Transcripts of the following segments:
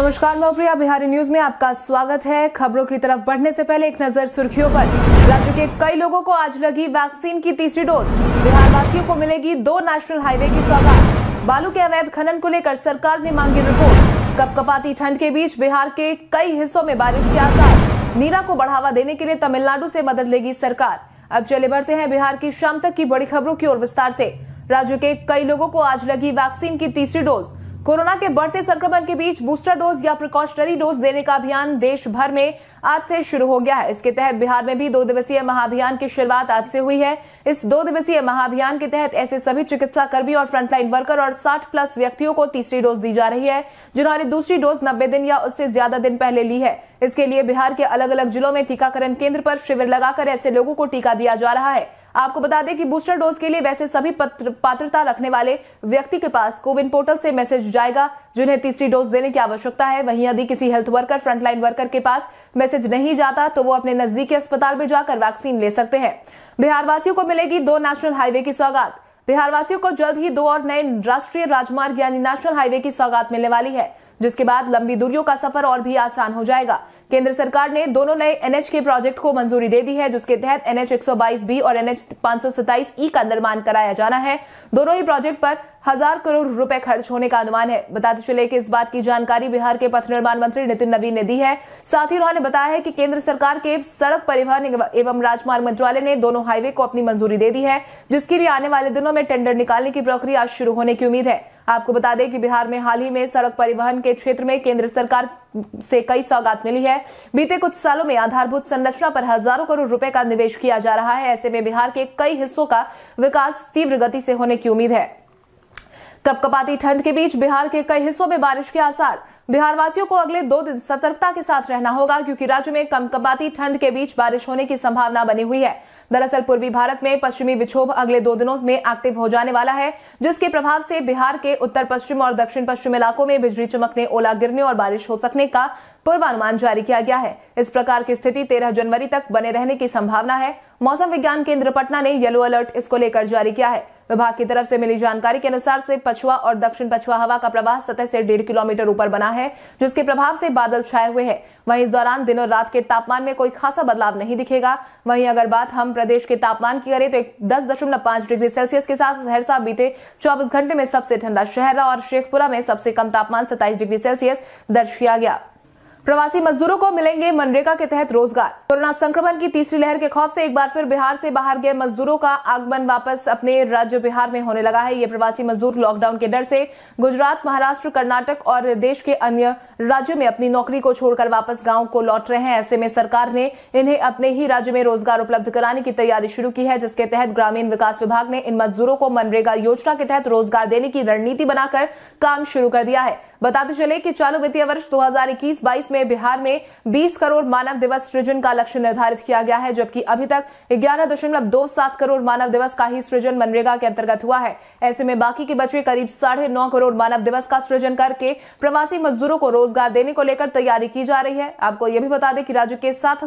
नमस्कार मैं प्रिया बिहारी न्यूज में आपका स्वागत है खबरों की तरफ बढ़ने से पहले एक नजर सुर्खियों पर राज्य के कई लोगों को आज लगी वैक्सीन की तीसरी डोज बिहार वासियों को मिलेगी दो नेशनल हाईवे की सौगात बालू के अवैध खनन को लेकर सरकार ने मांगी रिपोर्ट कपकपाती ठंड के बीच बिहार के कई हिस्सों में बारिश के आसार नीरा को बढ़ावा देने के लिए तमिलनाडु से मदद लेगी सरकार अब चले बढ़ते हैं बिहार की शाम तक की बड़ी खबरों की ओर विस्तार से राज्य के कई लोगों को आज लगी वैक्सीन की तीसरी डोज कोरोना के बढ़ते संक्रमण के बीच बूस्टर डोज या प्रिकॉशनरी डोज देने का अभियान देश भर में आज से शुरू हो गया है इसके तहत बिहार में भी दो दिवसीय महाअभियान की शुरुआत आज से हुई है इस दो दिवसीय महाअभियान के तहत ऐसे सभी चिकित्सा कर्मी और फ्रंटलाइन वर्कर और 60 प्लस व्यक्तियों को तीसरी डोज दी जा रही है जिन्होंने दूसरी डोज नब्बे दिन या उससे ज्यादा दिन पहले ली है इसके लिए बिहार के अलग अलग जिलों में टीकाकरण केंद्र पर शिविर लगाकर ऐसे लोगों को टीका दिया जा रहा है आपको बता दें कि बूस्टर डोज के लिए वैसे सभी पत्र, पात्रता रखने वाले व्यक्ति के पास कोविन पोर्टल से मैसेज जाएगा जिन्हें तीसरी डोज देने की आवश्यकता है वहीं यदि किसी हेल्थ वर्कर फ्रंटलाइन वर्कर के पास मैसेज नहीं जाता तो वो अपने नजदीकी अस्पताल में जाकर वैक्सीन ले सकते हैं बिहार वासियों को मिलेगी दो नेशनल हाईवे की सौगात बिहार वासियों को जल्द ही दो और नए राष्ट्रीय राजमार्ग यानी नेशनल हाईवे की सौगात मिलने वाली है जिसके बाद लंबी दूरियों का सफर और भी आसान हो जाएगा केंद्र सरकार ने दोनों नए एनएच के प्रोजेक्ट को मंजूरी दे दी है जिसके तहत एनएच एक बी और एनएच पांच ई का निर्माण कराया जाना है दोनों ही प्रोजेक्ट पर हजार करोड़ रुपए खर्च होने का अनुमान है बताते चले कि इस बात की जानकारी बिहार के पथ निर्माण मंत्री नितिन नवीन ने दी है साथ ही उन्होंने बताया है कि केंद्र सरकार के सड़क परिवहन एवं राजमार्ग मंत्रालय ने दोनों हाईवे को अपनी मंजूरी दे दी है जिसके लिए आने वाले दिनों में टेंडर निकालने की प्रक्रिया शुरू होने की उम्मीद है आपको बता दें कि बिहार में हाल ही में सड़क परिवहन के क्षेत्र में केंद्र सरकार से कई सौगात मिली है बीते कुछ सालों में आधारभूत संरचना पर हजारों करोड़ रुपए का निवेश किया जा रहा है ऐसे में बिहार के कई हिस्सों का विकास तीव्र गति से होने की उम्मीद है कपकपाती ठंड के बीच बिहार के कई हिस्सों में बारिश के आसार बिहारवासियों को अगले दो दिन सतर्कता के साथ रहना होगा क्योंकि राज्य में कमकपाती ठंड के बीच बारिश होने की संभावना बनी हुई है दरअसल पूर्वी भारत में पश्चिमी विक्षोभ अगले दो दिनों में एक्टिव हो जाने वाला है जिसके प्रभाव से बिहार के उत्तर पश्चिम और दक्षिण पश्चिम इलाकों में बिजली चमकने ओला गिरने और बारिश हो सकने का पूर्वानुमान जारी किया गया है इस प्रकार की स्थिति तेरह जनवरी तक बने रहने की संभावना है मौसम विज्ञान केंद्र पटना ने येलो अलर्ट इसको लेकर जारी किया है विभाग की तरफ से मिली जानकारी के अनुसार से पछुआ और दक्षिण पछुआ हवा का प्रवाह सतह से डेढ़ किलोमीटर ऊपर बना है जिसके प्रभाव से बादल छाए हुए हैं वहीं इस दौरान दिन और रात के तापमान में कोई खासा बदलाव नहीं दिखेगा वहीं अगर बात हम प्रदेश के तापमान की करें तो एक दस दशमलव पांच डिग्री सेल्सियस के साथ सहरसा बीते चौबीस घंटे में सबसे ठंडा शहर और शेखपुरा में सबसे कम तापमान सत्ताईस डिग्री सेल्सियस दर्ज किया गया प्रवासी मजदूरों को मिलेंगे मनरेगा के तहत रोजगार कोरोना संक्रमण की तीसरी लहर के खौफ से एक बार फिर बिहार से बाहर गए मजदूरों का आगमन वापस अपने राज्य बिहार में होने लगा है ये प्रवासी मजदूर लॉकडाउन के डर से गुजरात महाराष्ट्र कर्नाटक और देश के अन्य राज्य में अपनी नौकरी को छोड़कर वापस गांव को लौट रहे हैं ऐसे में सरकार ने इन्हें अपने ही राज्य में रोजगार उपलब्ध कराने की तैयारी शुरू की है जिसके तहत ग्रामीण विकास विभाग ने इन मजदूरों को मनरेगा योजना के तहत रोजगार देने की रणनीति बनाकर काम शुरू कर दिया है बताते चले कि चालू वित्तीय वर्ष 2021-22 में बिहार में 20 करोड़ मानव दिवस सृजन का लक्ष्य निर्धारित किया गया है जबकि अभी तक ग्यारह दशमलव दो सात करोड़ मानव दिवस का ही सृजन मनरेगा के अंतर्गत हुआ है ऐसे में बाकी के बचे करीब साढ़े नौ करोड़ मानव दिवस का सृजन करके प्रवासी मजदूरों को रोज रोजगार देने को लेकर तैयारी की जा रही है आपको यह भी बता दें कि राज्य के सात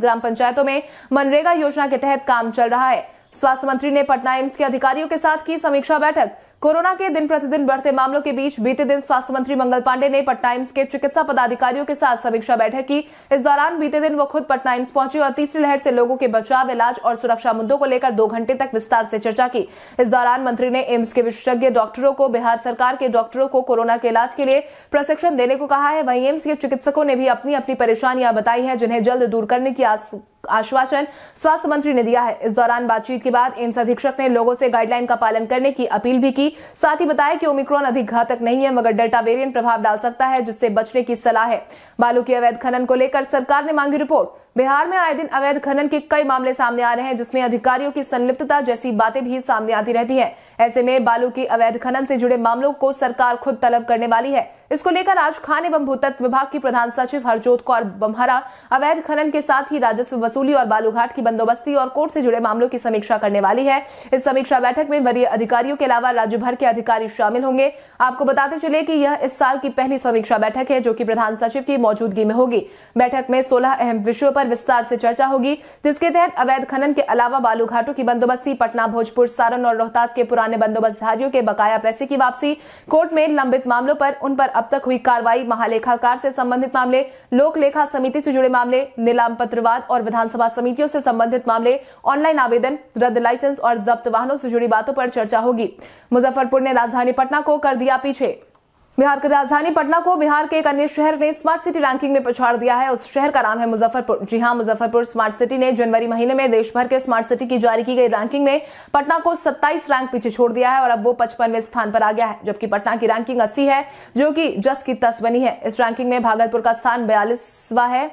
ग्राम पंचायतों में मनरेगा योजना के तहत काम चल रहा है स्वास्थ्य मंत्री ने पटना एम्स के अधिकारियों के साथ की समीक्षा बैठक कोरोना के दिन प्रतिदिन बढ़ते मामलों के बीच बीते दिन स्वास्थ्य मंत्री मंगल पांडे ने पटना एम्स के चिकित्सा पदाधिकारियों के साथ समीक्षा बैठक की इस दौरान बीते दिन वो खुद पटना एम्स पहुंची और तीसरी लहर से लोगों के बचाव इलाज और सुरक्षा मुद्दों को लेकर दो घंटे तक विस्तार से चर्चा की इस दौरान मंत्री ने एम्स के विशेषज्ञ डॉक्टरों को बिहार सरकार के डॉक्टरों को कोरोना के इलाज के लिए प्रशिक्षण देने को कहा है वहीं एम्स के चिकित्सकों ने भी अपनी अपनी परेशानियां बताई है जिन्हें जल्द दूर करने की आस आश्वासन स्वास्थ्य मंत्री ने दिया है इस दौरान बातचीत के बाद एम्स अधीक्षक ने लोगों से गाइडलाइन का पालन करने की अपील भी की साथ ही बताया कि ओमिक्रॉन अधिक घातक नहीं है मगर डेल्टा वेरियंट प्रभाव डाल सकता है जिससे बचने की सलाह है बालू के अवैध खनन को लेकर सरकार ने मांगी रिपोर्ट बिहार में आए दिन अवैध खनन के कई मामले सामने आ रहे हैं जिसमें अधिकारियों की संलिप्तता जैसी बातें भी सामने आती रहती है ऐसे में बालू की अवैध खनन से जुड़े मामलों को सरकार खुद तलब करने वाली है इसको लेकर आज खान एवं भूतत्व विभाग की प्रधान सचिव हरजोत कौर बम्हरा अवैध खनन के साथ ही राजस्व वसूली और बालूघाट की बंदोबस्ती और कोर्ट से जुड़े मामलों की समीक्षा करने वाली है इस समीक्षा बैठक में वरीय अधिकारियों के अलावा राज्य भर के अधिकारी शामिल होंगे आपको बताते चले कि यह इस साल की पहली समीक्षा बैठक है जो कि प्रधान सचिव की मौजूदगी में होगी बैठक में सोलह अहम विषयों पर विस्तार से चर्चा होगी जिसके तहत अवैध खनन के अलावा बालूघाटों की बंदोबस्ती पटना भोजपुर सारण और रोहतास के पुराने पुराने बंदोबस्तधारियों के बकाया पैसे की वापसी कोर्ट में लंबित मामलों पर उन पर अब तक हुई कार्रवाई महालेखाकार से संबंधित मामले लोक लेखा समिति से जुड़े मामले नीलाम पत्रवाद और विधानसभा समितियों से संबंधित मामले ऑनलाइन आवेदन रद्द लाइसेंस और जब्त वाहनों से जुड़ी बातों पर चर्चा होगी मुजफ्फरपुर ने राजधानी पटना को कर दिया पीछे बिहार की राजधानी पटना को बिहार के एक अन्य शहर ने स्मार्ट सिटी रैंकिंग में पछाड़ दिया है उस शहर का नाम है मुजफ्फरपुर जी हां मुजफ्फरपुर स्मार्ट सिटी ने जनवरी महीने में देश भर के स्मार्ट सिटी की जारी की गई रैंकिंग में पटना को 27 रैंक पीछे छोड़ दिया है और अब वो पचपनवें स्थान पर आ गया है जबकि पटना की रैंकिंग अस्सी है जो कि जस की तस बनी है इस रैंकिंग में भागलपुर का स्थान बयालीसवा है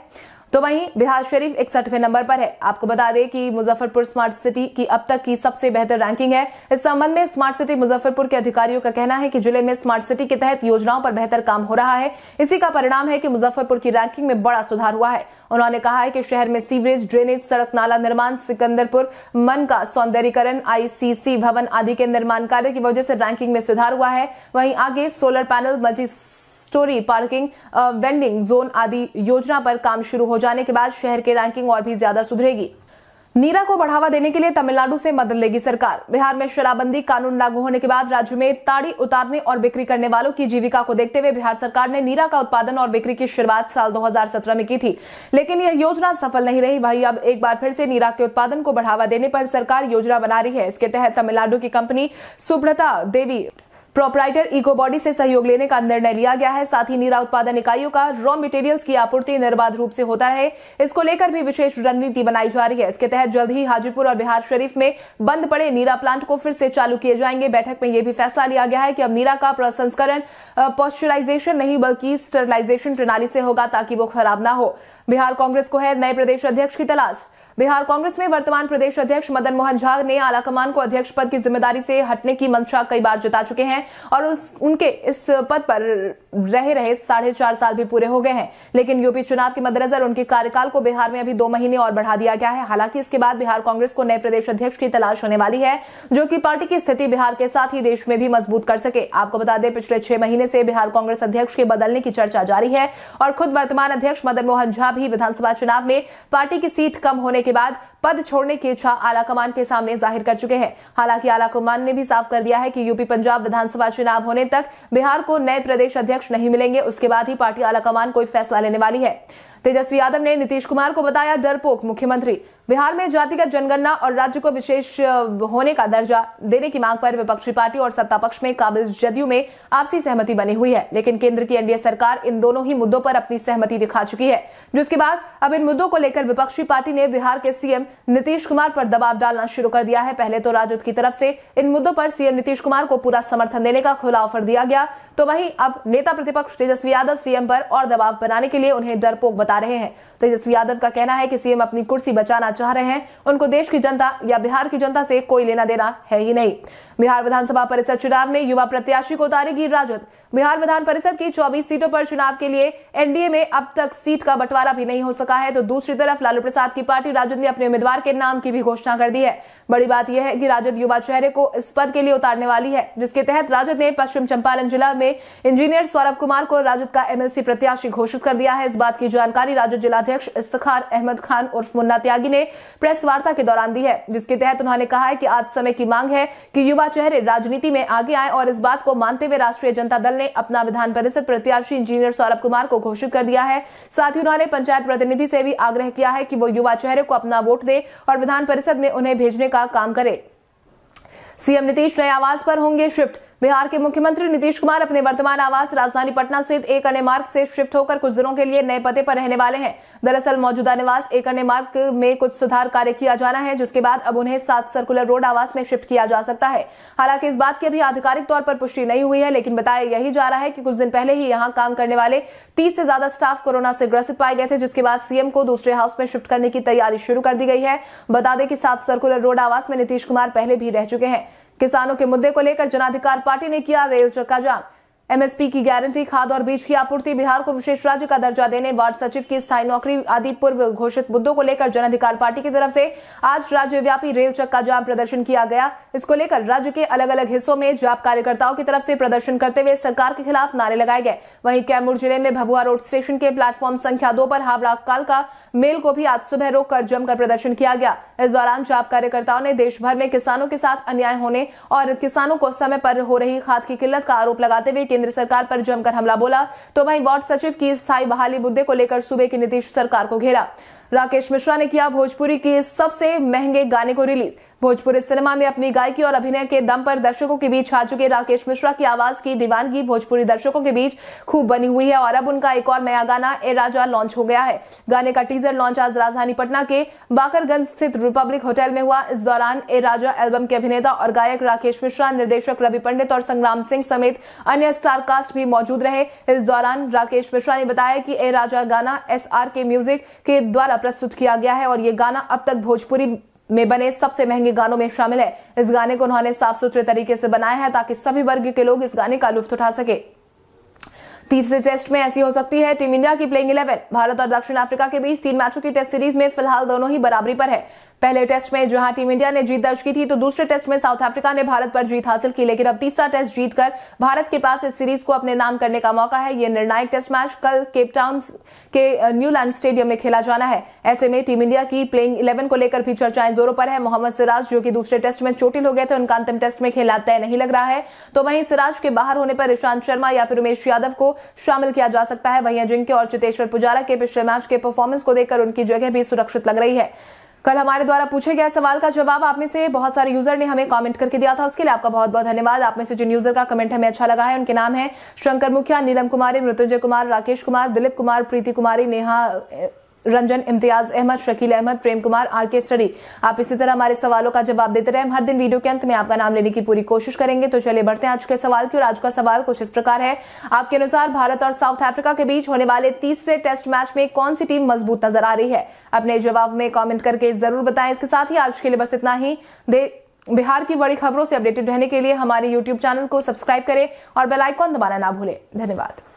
तो वहीं बिहार शरीफ इकसठवें नंबर पर है आपको बता दें कि मुजफ्फरपुर स्मार्ट सिटी की अब तक की सबसे बेहतर रैंकिंग है इस संबंध में स्मार्ट सिटी मुजफ्फरपुर के अधिकारियों का कहना है कि जिले में स्मार्ट सिटी के तहत योजनाओं पर बेहतर काम हो रहा है इसी का परिणाम है कि मुजफ्फरपुर की रैंकिंग में बड़ा सुधार हुआ है उन्होंने कहा है कि शहर में सीवरेज ड्रेनेज सड़क नाला निर्माण सिकंदरपुर मन का सौंदर्यीकरण आईसीसी भवन आदि के निर्माण कार्य की वजह से रैंकिंग में सुधार हुआ है वहीं आगे solar panel multi storey parking vending zone आदि योजना पर काम शुरू हो जाने के बाद शहर की रैंकिंग और भी ज्यादा सुधरेगी नीरा को बढ़ावा देने के लिए तमिलनाडु से मदद लेगी सरकार बिहार में शराबबंदी कानून लागू होने के बाद राज्य में ताड़ी उतारने और बिक्री करने वालों की जीविका को देखते हुए बिहार सरकार ने नीरा का उत्पादन और बिक्री की शुरुआत साल 2017 में की थी लेकिन यह योजना सफल नहीं रही वहीं अब एक बार फिर से नीरा के उत्पादन को बढ़ावा देने पर सरकार योजना बना रही है इसके तहत तमिलनाडु की company Subrata Devi proprietor eco body से सहयोग लेने का निर्णय लिया गया है साथ ही नीरा उत्पादन इकाइयों का रॉ मटेरियल्स की आपूर्ति निर्बाध रूप से होता है इसको लेकर भी विशेष रणनीति बनाई जा रही है इसके तहत जल्द ही हाजीपुर और बिहार शरीफ में बंद पड़े नीरा प्लांट को फिर से चालू किए जाएंगे बैठक में यह भी फैसला लिया गया है कि अब नीरा का प्रसंस्करण पॉस्चराइजेशन नहीं बल्कि स्टरलाइजेशन प्रणाली से होगा ताकि वो खराब ना हो बिहार कांग्रेस को है नए प्रदेश अध्यक्ष की तलाश बिहार कांग्रेस में वर्तमान प्रदेश अध्यक्ष मदन मोहन झा ने आलाकमान को अध्यक्ष पद की जिम्मेदारी से हटने की मंशा कई बार जता चुके हैं और उस, उनके इस पद पर रहे रहे साढ़े चार साल भी पूरे हो गए हैं लेकिन यूपी चुनाव के मद्देनजर उनके कार्यकाल को बिहार में अभी दो महीने और बढ़ा दिया गया है हालांकि इसके बाद बिहार कांग्रेस को नए प्रदेश अध्यक्ष की तलाश होने वाली है जो की पार्टी की स्थिति बिहार के साथ ही देश में भी मजबूत कर सके आपको बता दें पिछले छह महीने से बिहार कांग्रेस अध्यक्ष के बदलने की चर्चा जारी है और खुद वर्तमान अध्यक्ष मदन मोहन झा भी विधानसभा चुनाव में पार्टी की सीट कम होने के बाद पद छोड़ने की इच्छा आलाकमान के सामने जाहिर कर चुके हैं हालांकि आलाकमान ने भी साफ कर दिया है कि यूपी पंजाब विधानसभा चुनाव होने तक बिहार को नए प्रदेश अध्यक्ष नहीं मिलेंगे उसके बाद ही पार्टी आलाकमान कोई फैसला लेने वाली है तेजस्वी यादव ने नीतीश कुमार को बताया डरपोक मुख्यमंत्री बिहार में जातिगत जनगणना और राज्य को विशेष होने का दर्जा देने की मांग पर विपक्षी पार्टी और सत्ता पक्ष में काबिल जदयू में आपसी सहमति बनी हुई है लेकिन केंद्र की एनडीए सरकार इन दोनों ही मुद्दों पर अपनी सहमति दिखा चुकी है जिसके बाद अब इन मुद्दों को लेकर विपक्षी पार्टी ने बिहार के सीएम नीतीश कुमार पर दबाव डालना शुरू कर दिया है पहले तो राजद की तरफ से इन मुद्दों पर सीएम नीतीश कुमार को पूरा समर्थन देने का खुला ऑफर दिया गया तो वहीं अब नेता प्रतिपक्ष तेजस्वी यादव सीएम पर और दबाव बनाने के लिए उन्हें डरपोक बता रहे हैं तेजस्वी यादव का कहना है कि सीएम अपनी कुर्सी बचाना चाह रहे हैं उनको देश की जनता या बिहार की जनता से कोई लेना देना है ही नहीं बिहार विधानसभा परिषद चुनाव में युवा प्रत्याशी को उतारेगी राजद बिहार विधान परिषद की चौबीस सीटों पर चुनाव के लिए एनडीए में अब तक सीट का बंटवारा भी नहीं हो सका है तो दूसरी तरफ लालू प्रसाद की पार्टी राजद ने अपने उम्मीदवार के नाम की भी घोषणा कर दी है बड़ी बात यह है कि राजद युवा चेहरे को इस पद के लिए उतारने वाली है जिसके तहत राजद ने पश्चिम चंपारण जिला में में इंजीनियर सौरभ कुमार को राजद का एमएलसी प्रत्याशी घोषित कर दिया है इस बात की जानकारी राजद जिलाध्यक्ष इस्तखार अहमद खान उर्फ मुन्ना त्यागी ने प्रेस वार्ता के दौरान दी है जिसके तहत उन्होंने कहा है कि आज समय की मांग है कि युवा चेहरे राजनीति में आगे आए और इस बात को मानते हुए राष्ट्रीय जनता दल ने अपना विधान परिषद प्रत्याशी इंजीनियर सौरभ कुमार को घोषित कर दिया है साथ ही उन्होंने पंचायत प्रतिनिधि से भी आग्रह किया है कि वो युवा चेहरे को अपना वोट दे और विधान परिषद में उन्हें भेजने का काम करे सीएम नीतीश नए आवास पर होंगे शिफ्ट बिहार के मुख्यमंत्री नीतीश कुमार अपने वर्तमान आवास राजधानी पटना स्थित एक अन्य मार्ग से शिफ्ट होकर कुछ दिनों के लिए नए पते पर रहने वाले हैं दरअसल मौजूदा निवास एक अन्य मार्ग में कुछ सुधार कार्य किया जाना है जिसके बाद अब उन्हें सात सर्कुलर रोड आवास में शिफ्ट किया जा सकता है हालांकि इस बात की अभी आधिकारिक तौर पर पुष्टि नहीं हुई है लेकिन बताया यही जा रहा है कि कुछ दिन पहले ही यहाँ काम करने वाले तीस से ज्यादा स्टाफ कोरोना से ग्रसित पाए गए थे जिसके बाद सीएम को दूसरे हाउस में शिफ्ट करने की तैयारी शुरू कर दी गई है बता दें कि सात सर्कुलर रोड आवास में नीतीश कुमार पहले भी रह चुके हैं किसानों के मुद्दे को लेकर जनाधिकार पार्टी ने किया रेल चक्का जाम एमएसपी की गारंटी खाद और बीज की आपूर्ति बिहार को विशेष राज्य का दर्जा देने वार्ड सचिव की स्थायी नौकरी आदि पूर्व घोषित मुद्दों को लेकर जनाधिकार पार्टी की तरफ से आज राज्यव्यापी रेल चक्का जाम प्रदर्शन किया गया इसको लेकर राज्य के अलग अलग हिस्सों में जाप कार्यकर्ताओं की तरफ से प्रदर्शन करते हुए सरकार के खिलाफ नारे लगाए गए वहीं कैमूर जिले में भभुआ रोड स्टेशन के प्लेटफॉर्म संख्या दो पर हावड़ा काल का मेल को भी आज सुबह रोक कर जमकर प्रदर्शन किया गया इस दौरान जाप कार्यकर्ताओं ने देश भर में किसानों के साथ अन्याय होने और किसानों को समय पर हो रही खाद की किल्लत का आरोप लगाते हुए केंद्र सरकार पर जमकर हमला बोला तो वहीं वार्ड सचिव की स्थायी बहाली मुद्दे को लेकर सूबे की नीतीश सरकार को घेरा राकेश मिश्रा ने किया भोजपुरी के सबसे महंगे गाने को रिलीज भोजपुरी सिनेमा में अपनी गायकी और अभिनय के दम पर दर्शकों के बीच छा चुके राकेश मिश्रा की आवाज की दीवानगी भोजपुरी दर्शकों के बीच खूब बनी हुई है और अब उनका एक और नया गाना ए राजा लॉन्च हो गया है गाने का टीजर लॉन्च आज राजधानी पटना के बाकरगंज स्थित रिपब्लिक होटल में हुआ इस दौरान ए राजा एल्बम के अभिनेता और गायक राकेश मिश्रा निर्देशक रवि पंडित और संग्राम सिंह समेत अन्य स्टार कास्ट भी मौजूद रहे इस दौरान राकेश मिश्रा ने बताया कि ए राजा गाना एस के म्यूजिक के द्वारा प्रस्तुत किया गया है और ये गाना अब तक भोजपुरी में बने सबसे महंगे गानों में शामिल है इस गाने को उन्होंने साफ सुथरे तरीके से बनाया है ताकि सभी वर्ग के लोग इस गाने का लुफ्त उठा सके तीसरे टेस्ट में ऐसी हो सकती है टीम इंडिया की प्लेइंग इलेवन भारत और दक्षिण अफ्रीका के बीच तीन मैचों की टेस्ट सीरीज में फिलहाल दोनों ही बराबरी पर है पहले टेस्ट में जहां टीम इंडिया ने जीत दर्ज की थी तो दूसरे टेस्ट में साउथ अफ्रीका ने भारत पर जीत हासिल की लेकिन अब तीसरा टेस्ट जीतकर भारत के पास इस सीरीज को अपने नाम करने का मौका है यह निर्णायक टेस्ट मैच कल केपटाउन के न्यूलैंड स्टेडियम में खेला जाना है ऐसे में टीम इंडिया की प्लेइंग इलेवन को लेकर भी चर्चाएं जोरों पर है मोहम्मद सिराज जो कि दूसरे टेस्ट में चोटिल हो गए थे उनका अंतिम टेस्ट में खेला तय नहीं लग रहा है तो वहीं सिराज के बाहर होने पर ईशांत शर्मा या फिर उमेश यादव को शामिल किया जा सकता है वहीं अजिंक्य और चितेश्वर पुजारा के पिछले मैच के परफॉर्मेंस को देखकर उनकी जगह भी सुरक्षित लग रही है कल हमारे द्वारा पूछे गए सवाल का जवाब आप में से बहुत सारे यूजर ने हमें कमेंट करके दिया था उसके लिए आपका बहुत बहुत धन्यवाद आप में से जिन यूजर का कमेंट हमें अच्छा लगा है उनके नाम है Shankar Mukhiya Neelam Kumari Mrityunjay Kumar Rakesh Kumar Dilip Kumar Preeti Kumari Neha Ranjan Imtiyaz Ahmed Shakeel Ahmed Prem Kumar R K study आप इसी तरह हमारे सवालों का जवाब देते रहे हर दिन वीडियो के अंत में आपका नाम लेने की पूरी कोशिश करेंगे तो चलिए बढ़ते हैं आज के सवाल की और आज का सवाल कुछ इस प्रकार है आपके अनुसार भारत और साउथ अफ्रीका के बीच होने वाले तीसरे टेस्ट मैच में कौन सी टीम मजबूत नजर आ रही है अपने जवाब में कॉमेंट करके जरूर बताएं इसके साथ ही आज के लिए बस इतना ही दे बिहार की बड़ी खबरों से अपडेटेड रहने के लिए हमारे यूट्यूब चैनल को सब्सक्राइब करें और बेलाइकॉन दबाना ना भूलें धन्यवाद